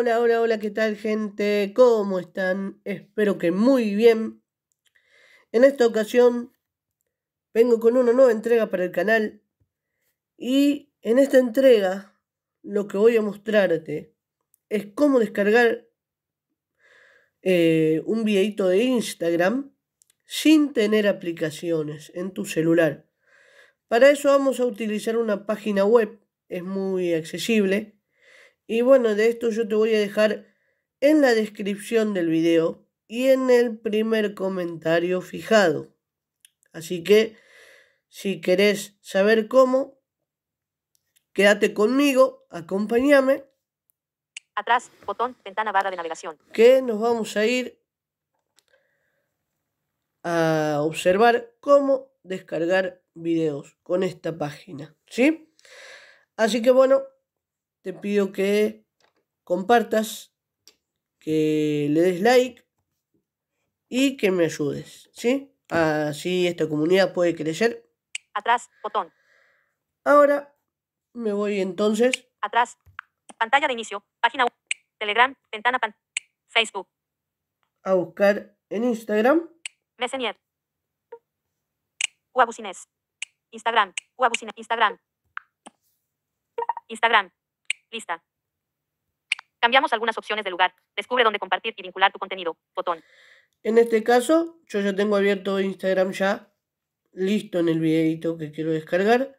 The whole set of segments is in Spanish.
hola, hola, hola, ¿qué tal gente? ¿Cómo están? Espero que muy bien. En esta ocasión vengo con una nueva entrega para el canal y en esta entrega lo que voy a mostrarte es cómo descargar eh, un videito de Instagram sin tener aplicaciones en tu celular. Para eso vamos a utilizar una página web, es muy accesible y bueno, de esto yo te voy a dejar en la descripción del video y en el primer comentario fijado. Así que, si querés saber cómo, quédate conmigo, acompáñame. Atrás, botón, ventana, barra de navegación. Que nos vamos a ir a observar cómo descargar videos con esta página, ¿sí? Así que bueno, te pido que compartas, que le des like y que me ayudes, ¿sí? Así esta comunidad puede crecer. Atrás, botón. Ahora me voy entonces. Atrás, pantalla de inicio, página web, Telegram, ventana, Facebook. A buscar en Instagram. Messenger. Guabucines. Instagram. Guabucines. Instagram. Instagram. Lista. Cambiamos algunas opciones de lugar. Descubre dónde compartir y vincular tu contenido. Botón. En este caso, yo ya tengo abierto Instagram ya, listo en el videito que quiero descargar.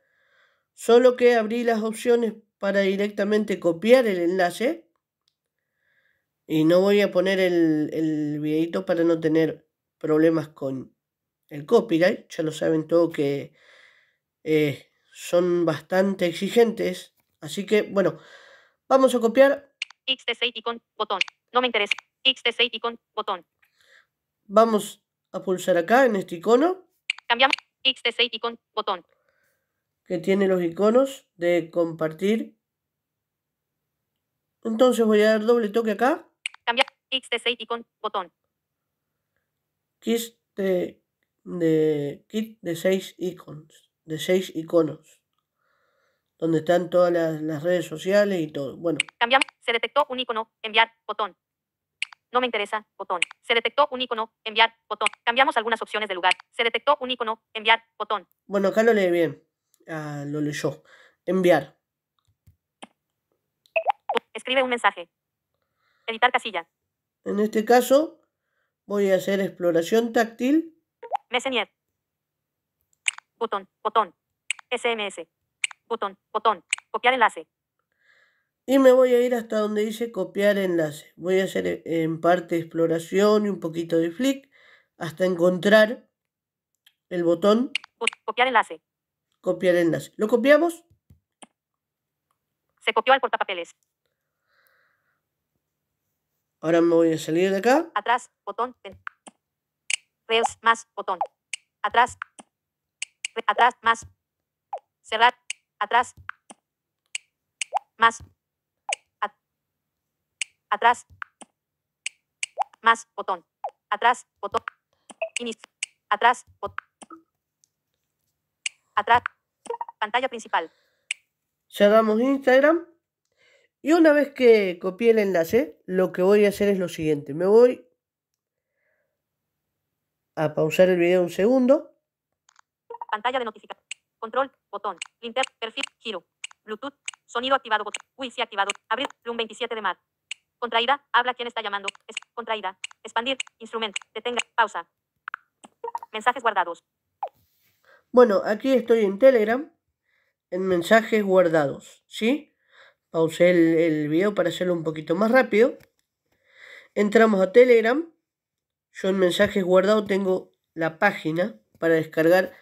Solo que abrí las opciones para directamente copiar el enlace. Y no voy a poner el, el videito para no tener problemas con el copyright. Ya lo saben todos que eh, son bastante exigentes. Así que, bueno, Vamos a copiar. XT6 icon, botón. No me interesa. XT6 icon, botón. Vamos a pulsar acá en este icono. Cambiamos. XT6 icon, botón. Que tiene los iconos de compartir. Entonces voy a dar doble toque acá. Cambiar. XT6 icon, botón. Kit de, kit de 6 icons. De 6 iconos donde están todas las, redes sociales y todo. Bueno. Cambiamos. Se detectó un icono. Enviar. Botón. No me interesa. Botón. Se detectó un icono. Enviar. Botón. Cambiamos algunas opciones de lugar. Se detectó un icono. Enviar. Botón. Bueno, acá lo leí bien. Ah, lo leyó. Enviar. Escribe un mensaje. Editar casilla. En este caso, voy a hacer exploración táctil. Messenger. Botón, botón. SMS. Botón, botón, copiar enlace. Y me voy a ir hasta donde dice copiar enlace. Voy a hacer eh, en parte exploración y un poquito de flick hasta encontrar el botón. Copiar enlace. Copiar enlace. ¿Lo copiamos? Se copió al portapapeles. Ahora me voy a salir de acá. Atrás, botón. Reos, más, botón. Atrás. Atrás, más. Cerrar, Atrás. Más. atrás. Más. Botón. Atrás. Botón. Inicio. Atrás. Botón. Atrás. Pantalla principal. Cerramos Instagram. Y una vez que copié el enlace, lo que voy a hacer es lo siguiente. Me voy a pausar el video un segundo. Pantalla de notificación. Control, botón, linter, perfil, giro, Bluetooth, sonido activado, botón, wi activado, abrir, room 27 de mar. Contraída, habla quien está llamando, es, contraída, expandir, instrumento, detenga, pausa. Mensajes guardados. Bueno, aquí estoy en Telegram, en mensajes guardados, ¿sí? Pausé el, el video para hacerlo un poquito más rápido. Entramos a Telegram. Yo en mensajes guardados tengo la página para descargar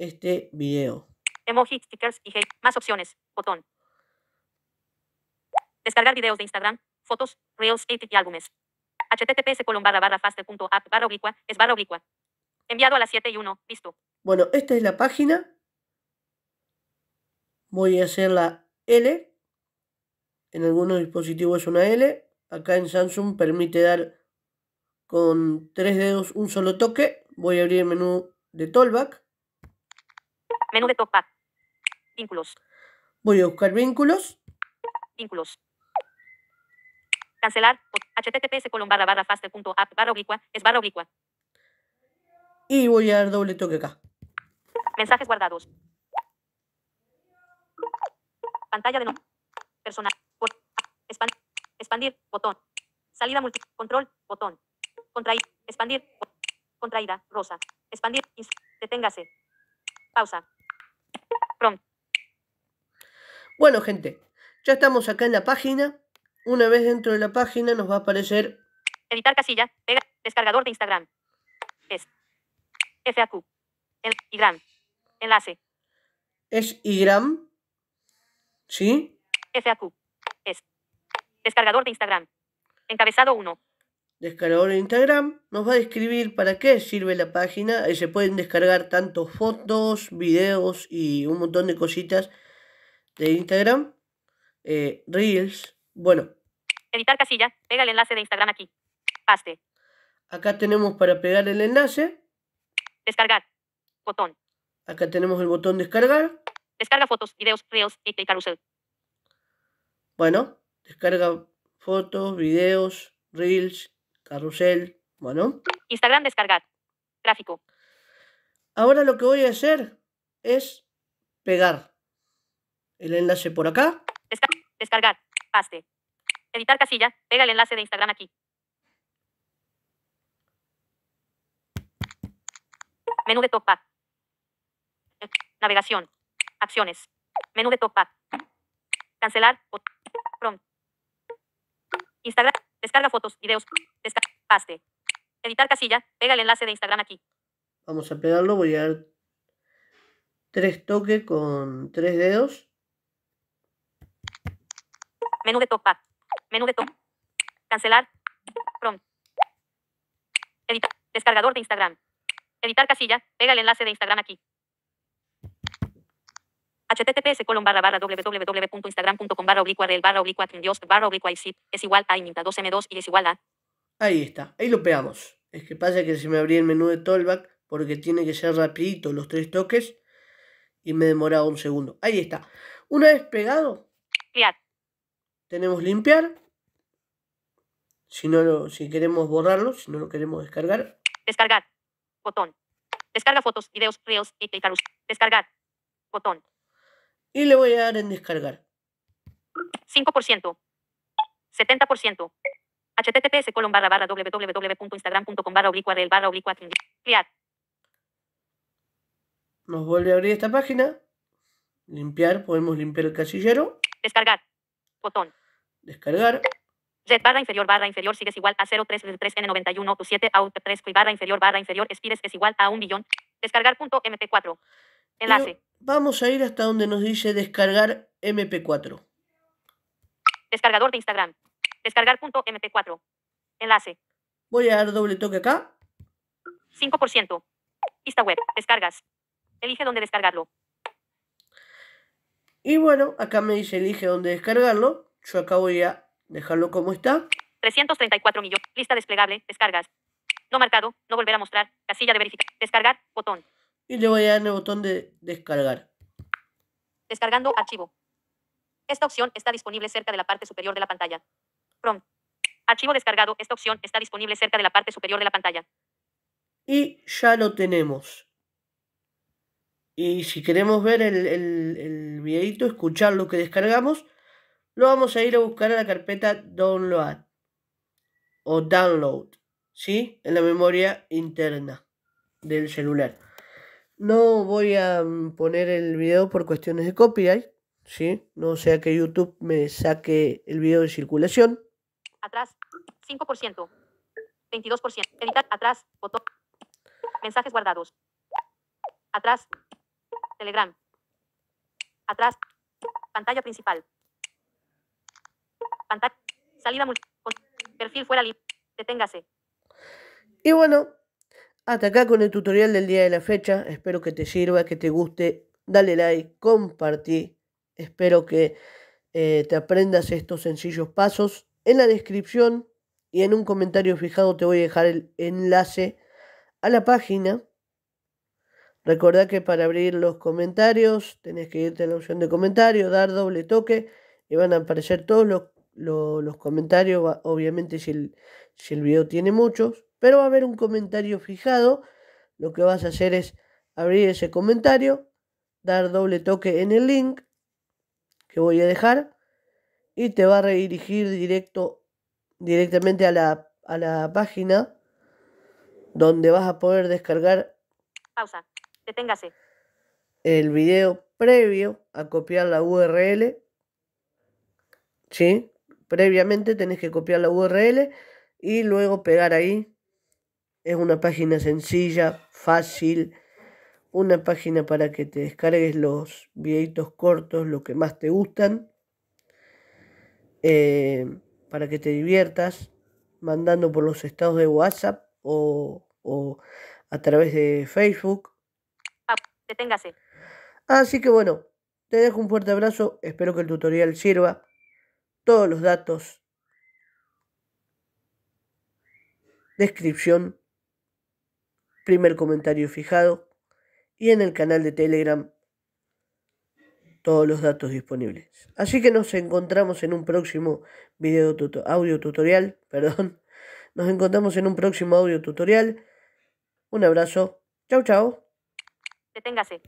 este video. Emoji, stickers y más opciones. Botón. Descargar videos de Instagram, fotos, reels, edit y álbumes. https colon barra barra es barra Enviado a las 7 y 1. Listo. Bueno, esta es la página. Voy a hacer la L. En algunos dispositivos es una L. Acá en Samsung permite dar con tres dedos un solo toque. Voy a abrir el menú de Tollback. Menú de top pack. Vínculos. Voy a buscar vínculos. Vínculos. Cancelar. HTTPS colon barra barra faster.app barra oblicua. Es barra oblicua. Y voy a dar doble toque acá. Mensajes guardados. Pantalla de no. Personal. Expandir. Botón. Salida multi. Control. Botón. Contraída. Expandir. Contraída. Rosa. Expandir. Deténgase. Pausa pronto. Bueno, gente, ya estamos acá en la página. Una vez dentro de la página nos va a aparecer... Editar casilla, descargador de Instagram. Es FAQ. El IGRAM. Enlace. Es IGRAM. ¿Sí? FAQ. Es. Descargador de Instagram. Encabezado 1 descargador de Instagram, nos va a describir para qué sirve la página. Ahí eh, se pueden descargar tanto fotos, videos y un montón de cositas de Instagram. Eh, reels. Bueno. Editar casilla. Pega el enlace de Instagram aquí. Paste. Acá tenemos para pegar el enlace. Descargar. Botón. Acá tenemos el botón descargar. Descarga fotos, videos, reels y carrusel. Bueno, descarga fotos, videos, reels carrusel, bueno. Instagram descargar, gráfico. Ahora lo que voy a hacer es pegar el enlace por acá. Descargar, paste. Editar casilla, pega el enlace de Instagram aquí. Menú de top Navegación. Acciones. Menú de top pack. Cancelar. Pronto. Instagram. Descarga fotos, videos, descarga, paste. Editar casilla, pega el enlace de Instagram aquí. Vamos a pegarlo, voy a dar tres toques con tres dedos. Menú de top Menú de top. Cancelar. Prompt. Editar. Descargador de Instagram. Editar casilla. Pega el enlace de Instagram aquí https colon barra barra www.instagram.com barra oblicua del barra oblicua barra oblicua es igual a imita 2m2 y es igual a... Ahí está, ahí lo pegamos. Es que pasa que se me abría el menú de Tollback porque tiene que ser rapidito los tres toques y me demoraba un segundo. Ahí está. Una vez pegado, tenemos limpiar. Si, no lo, si queremos borrarlo, si no lo queremos descargar. Descargar. Botón. Descarga fotos, videos, reels y Descargar. Botón y le voy a dar en descargar. 5%, 70%, https colon barra barra www.instagram.com barra oblicua del barra oblicua crear. Nos vuelve a abrir esta página. Limpiar, podemos limpiar el casillero. Descargar. Botón. Descargar. Red barra inferior barra inferior sigues igual a 0333N91 tu 3 barra inferior barra inferior expires es igual a un millón. Descargar punto 4 Enlace. vamos a ir hasta donde nos dice descargar MP4. Descargador de Instagram. Descargar.mp4. Enlace. Voy a dar doble toque acá. 5%. Lista web. Descargas. Elige dónde descargarlo. Y bueno, acá me dice elige dónde descargarlo. Yo acá voy a dejarlo como está. 334 millones. Lista desplegable. Descargas. No marcado. No volver a mostrar. Casilla de verificar. Descargar. Botón y le voy a dar el botón de descargar. Descargando archivo. Esta opción está disponible cerca de la parte superior de la pantalla. Archivo descargado. Esta opción está disponible cerca de la parte superior de la pantalla. Y ya lo tenemos. Y si queremos ver el, el, videito, escuchar lo que descargamos, lo vamos a ir a buscar a la carpeta Download o Download, ¿sí? En la memoria interna del celular. No voy a mm, poner el video por cuestiones de copyright, ¿sí? No sea que YouTube me saque el video de circulación. Atrás, 5%, 22%, editar, atrás, botón, mensajes guardados, atrás, Telegram, atrás, pantalla principal, pantalla, salida, perfil fuera libre, deténgase. Y bueno, hasta acá con el tutorial del día de la fecha. Espero que te sirva, que te guste. Dale like, compartí. Espero que eh, te aprendas estos sencillos pasos. En la descripción y en un comentario fijado te voy a dejar el enlace a la página. Recordá que para abrir los comentarios tenés que irte a la opción de comentarios, dar doble toque y van a aparecer todos los, comentarios, obviamente si si el video tiene muchos pero va a haber un comentario fijado. Lo que vas a hacer es abrir ese comentario, dar doble toque en el link que voy a dejar y te va a redirigir directo, directamente a la, a la página donde vas a poder descargar. Pausa. Deténgase. El video previo a copiar la URL. ¿Sí? Previamente tenés que copiar la URL y luego pegar ahí es una página sencilla, fácil, una página para que te descargues los videitos cortos, lo que más te gustan, eh, para que te diviertas mandando por los estados de WhatsApp o, a través de Facebook. Ah, Así que bueno, te dejo un fuerte abrazo, espero que el tutorial sirva. Todos los datos, descripción primer comentario fijado y en el canal de Telegram todos los datos disponibles. Así que nos encontramos en un próximo video audio tutorial, perdón. Nos encontramos en un próximo audio tutorial. Un abrazo. Chau, chau. Deténgase.